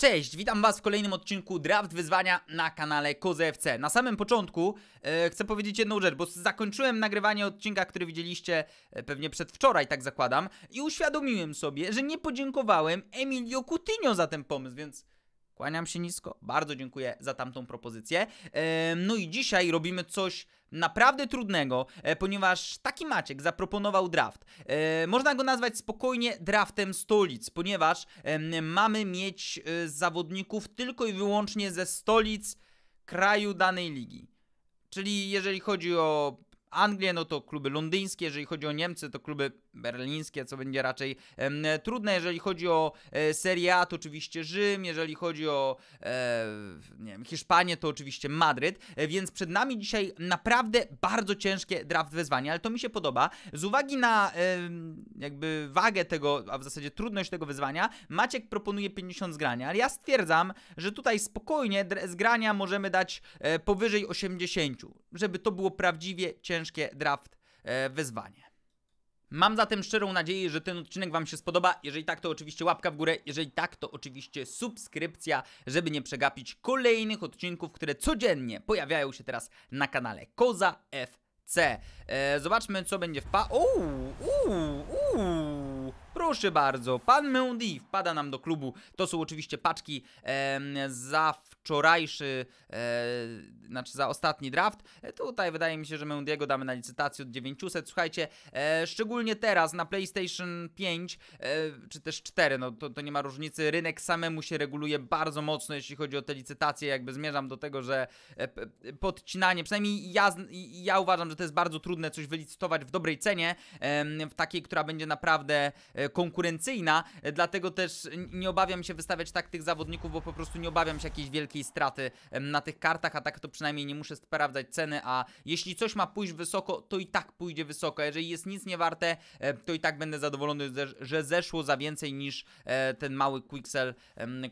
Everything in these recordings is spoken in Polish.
Cześć, witam was w kolejnym odcinku Draft Wyzwania na kanale KozeFC. Na samym początku e, chcę powiedzieć jedną rzecz, bo zakończyłem nagrywanie odcinka, który widzieliście e, pewnie przedwczoraj, tak zakładam, i uświadomiłem sobie, że nie podziękowałem Emilio Coutinho za ten pomysł, więc... Kłaniam się nisko. Bardzo dziękuję za tamtą propozycję. No i dzisiaj robimy coś naprawdę trudnego, e, ponieważ taki Maciek zaproponował draft. E, można go nazwać spokojnie draftem stolic, ponieważ mamy mieć e, zawodników tylko i wyłącznie ze stolic kraju danej ligi. Czyli jeżeli chodzi o Anglię, no to kluby londyńskie, jeżeli chodzi o Niemcy, to kluby berlińskie, co będzie raczej trudne. Jeżeli chodzi o e, Serie A, to oczywiście Rzym, jeżeli chodzi o e, nie wiem, Hiszpanię, to oczywiście Madryt, e, więc przed nami dzisiaj naprawdę bardzo ciężkie draft wyzwanie, ale to mi się podoba. Z uwagi na jakby wagę tego, a w zasadzie trudność tego wyzwania, Maciek proponuje 50 zgrania, ale ja stwierdzam, że tutaj spokojnie zgrania możemy dać powyżej 80, żeby to było prawdziwie ciężkie draft wyzwanie. Mam zatem szczerą nadzieję, że ten odcinek Wam się spodoba. Jeżeli tak, to oczywiście łapka w górę. Jeżeli tak, to oczywiście subskrypcja, żeby nie przegapić kolejnych odcinków, które codziennie pojawiają się teraz na kanale Koza FC. Eee, zobaczmy, co będzie w pa... Uuu, uuu, uuu proszę bardzo, pan Mendy wpada nam do klubu. To są oczywiście paczki e, za wczorajszy, e, znaczy za ostatni draft. E, tutaj wydaje mi się, że Mendiego damy na licytację od 900. Słuchajcie, e, szczególnie teraz na PlayStation 5, e, czy też 4, no to, to nie ma różnicy. Rynek samemu się reguluje bardzo mocno, jeśli chodzi o te licytacje. Jakby zmierzam do tego, że e, podcinanie, przynajmniej ja, ja uważam, że to jest bardzo trudne coś wylicytować w dobrej cenie, w takiej, która będzie naprawdę e, konkurencyjna, e, dlatego też nie obawiam się wystawiać tak tych zawodników, bo po prostu nie obawiam się jakiejś wielkiej straty na tych kartach, a tak to przynajmniej nie muszę sprawdzać ceny, a jeśli coś ma pójść wysoko, to i tak pójdzie wysoko, jeżeli jest nic nie warte, e, to i tak będę zadowolony, że zeszło za więcej niż e, ten mały quicksell,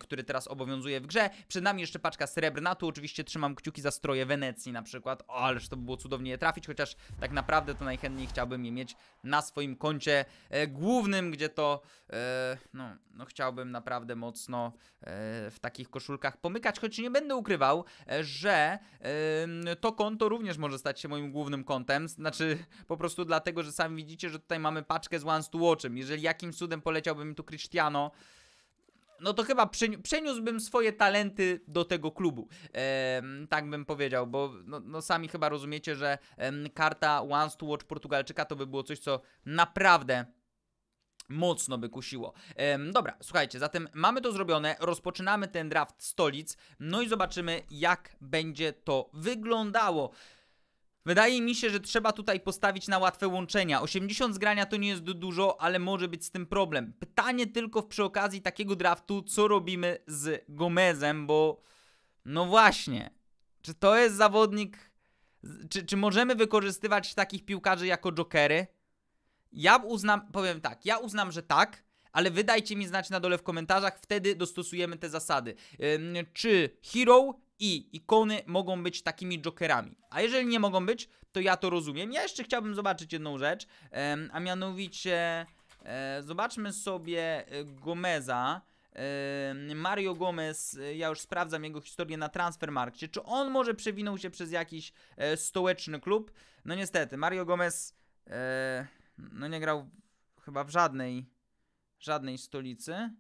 który teraz obowiązuje w grze. Przed nami jeszcze paczka srebrna, tu oczywiście trzymam kciuki za stroje Wenecji na przykład, o, ależ to by było cudownie je trafić, chociaż tak naprawdę to najchętniej chciałbym je mieć na swoim koncie głównym, gdzie to e, no, no chciałbym naprawdę mocno e, w takich koszulkach pomykać, choć nie będę ukrywał, e, że to konto również może stać się moim głównym kontem, znaczy po prostu dlatego, że sami widzicie, że tutaj mamy paczkę z Once to Watchem. Jeżeli jakim cudem poleciałby mi tu Cristiano, no to chyba przeni przeniósłbym swoje talenty do tego klubu. E, tak bym powiedział, bo no, no sami chyba rozumiecie, że karta Once to Watch Portugalczyka to by było coś, co naprawdę Mocno by kusiło. Ehm, dobra, słuchajcie, zatem mamy to zrobione, rozpoczynamy ten draft stolic, no i zobaczymy jak będzie to wyglądało. Wydaje mi się, że trzeba tutaj postawić na łatwe łączenia. 80 zgrania to nie jest dużo, ale może być z tym problem. Pytanie tylko przy okazji takiego draftu, co robimy z Gomezem, bo no właśnie, czy to jest zawodnik, czy, czy możemy wykorzystywać takich piłkarzy jako jokery? Ja uznam, powiem tak, ja uznam, że tak, ale wydajcie mi znać na dole w komentarzach, wtedy dostosujemy te zasady. Yy, czy hero i ikony mogą być takimi jokerami? A jeżeli nie mogą być, to ja to rozumiem. Ja jeszcze chciałbym zobaczyć jedną rzecz, yy, a mianowicie yy, zobaczmy sobie e, Gomeza. Mario Gomez, e, ja już sprawdzam jego historię na Transfermarkcie, czy on może przewinął się przez jakiś stołeczny klub? No niestety, Mario Gomez no nie grał chyba w żadnej, żadnej stolicy.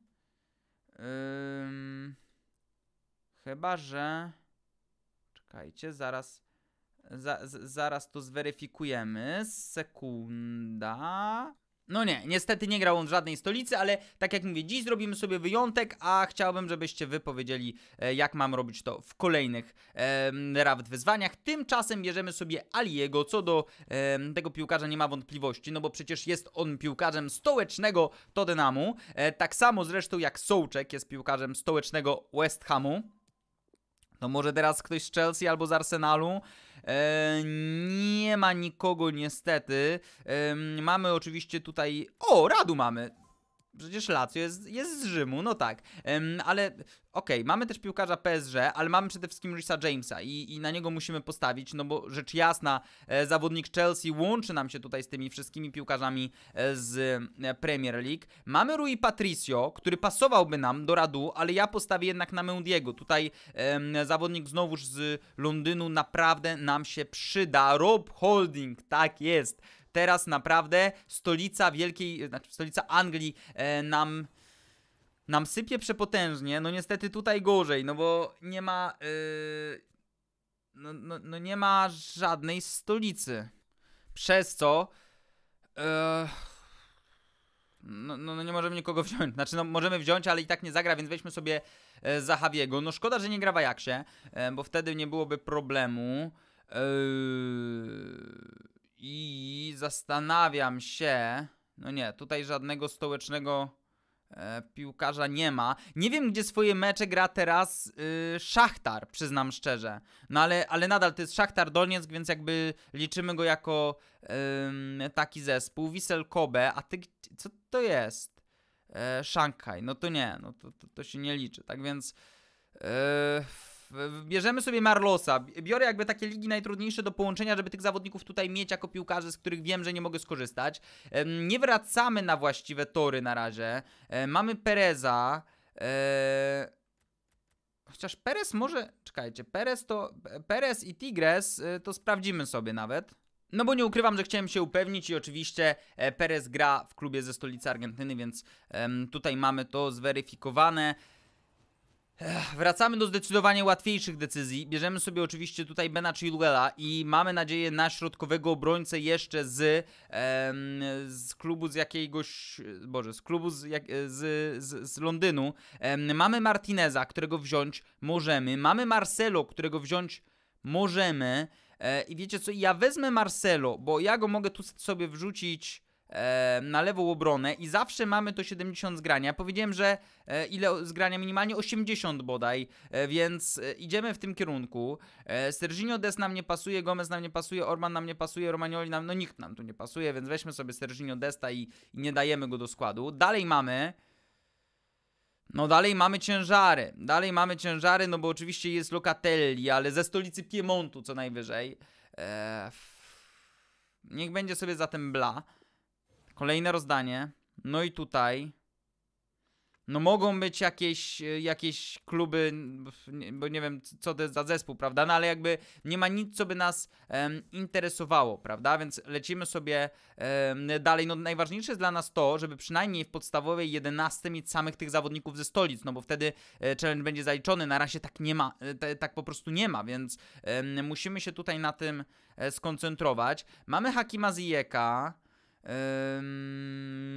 Ym, chyba, że... Czekajcie, zaraz... Za, z, zaraz to zweryfikujemy. Sekunda. No nie, niestety nie grał on w żadnej stolicy, ale tak jak mówię, dziś zrobimy sobie wyjątek, a chciałbym, żebyście wy powiedzieli, e, jak mam robić to w kolejnych e, wyzwaniach. Tymczasem bierzemy sobie Aliego, co do e, tego piłkarza nie ma wątpliwości, no bo przecież jest on piłkarzem stołecznego Tottenhamu, e, tak samo zresztą jak Sołczek jest piłkarzem stołecznego West Hamu. No może teraz ktoś z Chelsea albo z Arsenalu, E, nie ma nikogo niestety. mamy oczywiście tutaj... O, Radu mamy! Przecież Lazio jest, jest z Rzymu, no tak. Um, ale okej, okay, mamy też piłkarza PSG, ale mamy przede wszystkim Risa Jamesa i, i na niego musimy postawić, no bo rzecz jasna, e, zawodnik Chelsea łączy nam się tutaj z tymi wszystkimi piłkarzami e, z e, Premier League. Mamy Rui Patricio, który pasowałby nam do radu, ale ja postawię jednak na Mendiego. Tutaj zawodnik znowuż z Londynu naprawdę nam się przyda. Rob Holding, tak jest. Teraz naprawdę stolica wielkiej, znaczy stolica Anglii e, nam nam sypie przepotężnie, no niestety tutaj gorzej, no bo nie ma yy, no, no, no, nie ma żadnej stolicy. Przez co yy, no, no, nie możemy nikogo wziąć. Znaczy, no możemy wziąć, ale i tak nie zagra, więc weźmy sobie e, Zahawiego. No szkoda, że nie gra Wajaksie, e, bo wtedy nie byłoby problemu. Yy, i zastanawiam się. No nie, tutaj żadnego stołecznego e, piłkarza nie ma. Nie wiem, gdzie swoje mecze gra teraz y, Szachtar, przyznam szczerze. No ale, ale nadal to jest Szachtar Dolnieck, więc jakby liczymy go jako y, taki zespół. Wisel Kobe, a ty co to jest? E, Szanghaj, no to nie, no to, to, to się nie liczy. Tak więc... Y, Bierzemy sobie Marlosa. Biorę jakby takie ligi najtrudniejsze do połączenia, żeby tych zawodników tutaj mieć jako piłkarzy, z których wiem, że nie mogę skorzystać. Nie wracamy na właściwe tory na razie. E, mamy Pereza. E, chociaż Perez może... Czekajcie, Perez to... Perez i Tigres e, to sprawdzimy sobie nawet. No bo nie ukrywam, że chciałem się upewnić i oczywiście Perez gra w klubie ze stolicy Argentyny, więc tutaj mamy to zweryfikowane wracamy do zdecydowanie łatwiejszych decyzji. Bierzemy sobie oczywiście tutaj Bena Chilwella i mamy nadzieję na środkowego obrońcę jeszcze z, em, z klubu z jakiegoś, boże, z klubu z, jak, z, z, z Londynu. Em, mamy Martineza, którego wziąć możemy. Mamy Marcelo, którego wziąć możemy. E, I wiecie co, ja wezmę Marcelo, bo ja go mogę tu sobie wrzucić E, na lewą obronę i zawsze mamy to 70 zgrania. Powiedziałem, że e, ile zgrania minimalnie? 80 bodaj, e, więc idziemy w tym kierunku. Serginio Des nam nie pasuje, Gomez nam nie pasuje, Orman nam nie pasuje, Romagnoli nam, no nikt nam tu nie pasuje, więc weźmy sobie Serginio Desta i, i nie dajemy go do składu. Dalej mamy... No dalej mamy ciężary, dalej mamy ciężary, no bo oczywiście jest Locatelli, ale ze stolicy Piemontu co najwyżej. Eee, niech będzie sobie zatem bla. Kolejne rozdanie. No i tutaj. No mogą być jakieś, e, jakieś kluby, bo nie wiem co to jest za zespół, prawda? No ale jakby nie ma nic, co by nas interesowało, prawda? Więc lecimy sobie dalej. No najważniejsze jest dla nas to, żeby przynajmniej w podstawowej 11 mieć samych tych zawodników ze stolic, no bo wtedy e, challenge będzie zaliczony. Na razie tak nie ma, e, tak po prostu nie ma, więc musimy się tutaj na tym e, skoncentrować. Mamy Hakima Zijeka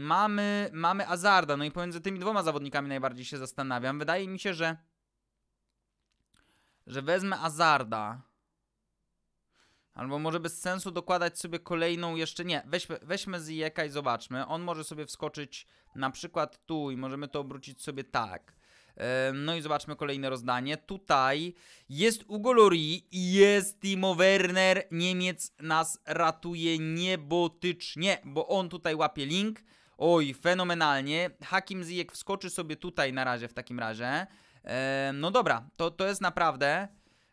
mamy, mamy Azarda, no i pomiędzy tymi dwoma zawodnikami najbardziej się zastanawiam. Wydaje mi się, że że wezmę Azarda. Albo może bez sensu dokładać sobie kolejną jeszcze. Nie, weźmy, weźmy Zijeka i zobaczmy. On może sobie wskoczyć na przykład tu i możemy to obrócić sobie tak. No i zobaczmy kolejne rozdanie. Tutaj jest Ugo i jest Timo Werner. Niemiec nas ratuje niebotycznie, bo on tutaj łapie link. Oj, fenomenalnie. Hakim Ziyech wskoczy sobie tutaj na razie w takim razie. No dobra, to, to jest naprawdę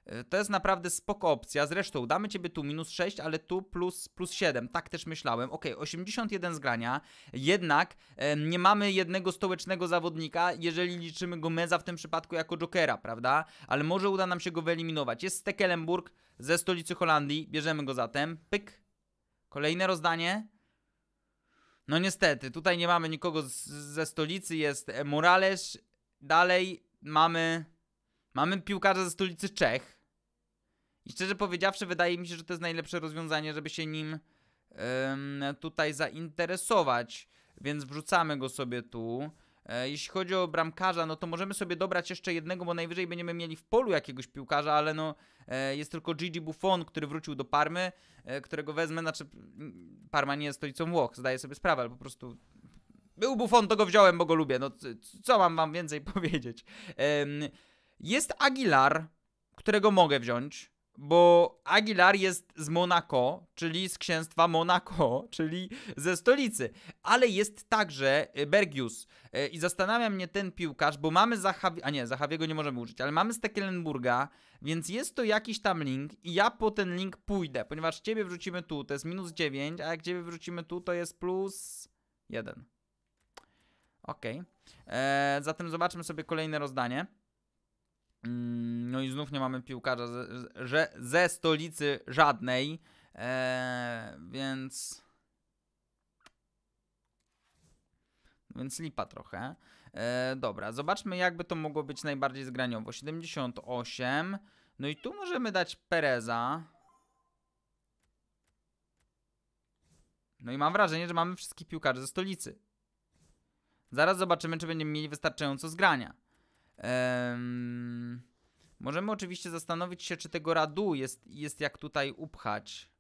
E, to jest naprawdę spoko opcja. Zresztą damy ciebie tu minus 6, ale tu plus, plus 7. Tak też myślałem. Ok, 81 zgrania. Jednak e, nie mamy jednego stołecznego zawodnika, jeżeli liczymy go meza w tym przypadku jako jokera, prawda? Ale może uda nam się go wyeliminować. Jest Stekelenburg ze stolicy Holandii. Bierzemy go zatem. Pyk. Kolejne rozdanie. No niestety, tutaj nie mamy nikogo z, ze stolicy. Jest e, Morales. Dalej mamy... Mamy piłkarza ze stolicy Czech i szczerze powiedziawszy, wydaje mi się, że to jest najlepsze rozwiązanie, żeby się nim tutaj zainteresować, więc wrzucamy go sobie tu. E, jeśli chodzi o bramkarza, no to możemy sobie dobrać jeszcze jednego, bo najwyżej będziemy mieli w polu jakiegoś piłkarza, ale no e, jest tylko Gigi Buffon, który wrócił do Parmy, e, którego wezmę, znaczy mm, Parma nie jest stolicą Włoch, zdaję sobie sprawę, ale po prostu był Buffon, to go wziąłem, bo go lubię, no co mam wam więcej powiedzieć. Jest Aguilar, którego mogę wziąć, bo Aguilar jest z Monaco, czyli z księstwa Monaco, czyli ze stolicy, ale jest także y, Bergius. Y, I zastanawia mnie ten piłkarz, bo mamy Zahawi... A nie, zachawiego nie możemy użyć, ale mamy Stekelenburga, więc jest to jakiś tam link i ja po ten link pójdę, ponieważ ciebie wrzucimy tu, to jest minus 9, a jak ciebie wrzucimy tu, to jest plus 1. Ok. Eee, zatem zobaczmy sobie kolejne rozdanie. Mm, no i znów nie mamy piłkarza ze, ze, ze stolicy żadnej, eee, więc. Więc lipa trochę. Eee, dobra, zobaczmy, jakby to mogło być najbardziej zgraniowo. 78. No i tu możemy dać Pereza. No i mam wrażenie, że mamy wszystkich piłkarzy ze stolicy. Zaraz zobaczymy, czy będziemy mieli wystarczająco zgrania. Um, możemy oczywiście zastanowić się, czy tego radu jest, jest jak tutaj upchać.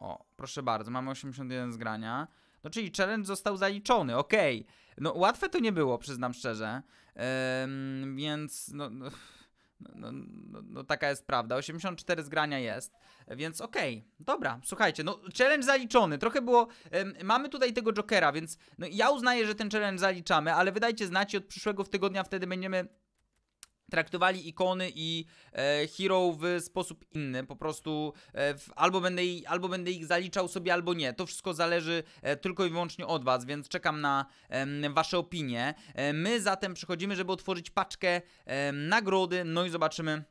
O, proszę bardzo, mamy 81 zgrania. No czyli challenge został zaliczony, okej. Okay. No łatwe to nie było, przyznam szczerze. Um, więc no, no no, no, no, taka jest prawda. 84 zgrania jest, więc okej, okay. dobra, słuchajcie, no challenge zaliczony. Trochę było. Ym, mamy tutaj tego jokera, więc no, ja uznaję, że ten challenge zaliczamy, ale wydajcie znać i od przyszłego tygodnia wtedy będziemy traktowali ikony i e, hero w sposób inny, po prostu e, w, albo, będę, albo będę ich zaliczał sobie, albo nie. To wszystko zależy e, tylko i wyłącznie od Was, więc czekam na Wasze opinie. E, my zatem przychodzimy, żeby otworzyć paczkę nagrody, no i zobaczymy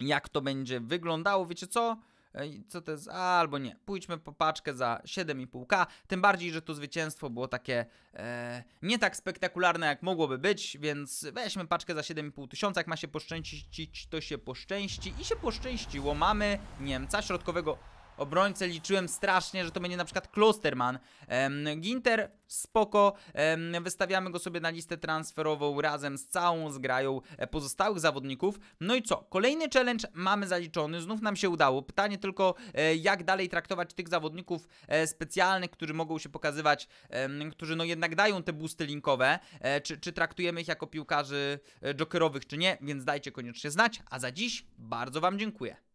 jak to będzie wyglądało. Wiecie co? E, co to jest, A, albo nie, pójdźmy po paczkę za 7,5K, tym bardziej, że to zwycięstwo było takie e, nie tak spektakularne, jak mogłoby być, więc weźmy paczkę za 7,5 tysiąca, jak ma się poszczęścić, to się poszczęści i się poszczęściło, mamy Niemca środkowego obrońcę liczyłem strasznie, że to będzie na przykład Klosterman. Ginter spoko, wystawiamy go sobie na listę transferową razem z całą zgrają e, pozostałych zawodników. No i co? Kolejny challenge mamy zaliczony, znów nam się udało. Pytanie tylko, e, jak dalej traktować tych zawodników e, specjalnych, którzy mogą się pokazywać, którzy no jednak dają te busty linkowe, czy, czy traktujemy ich jako piłkarzy jokerowych, czy nie, więc dajcie koniecznie znać, a za dziś bardzo Wam dziękuję.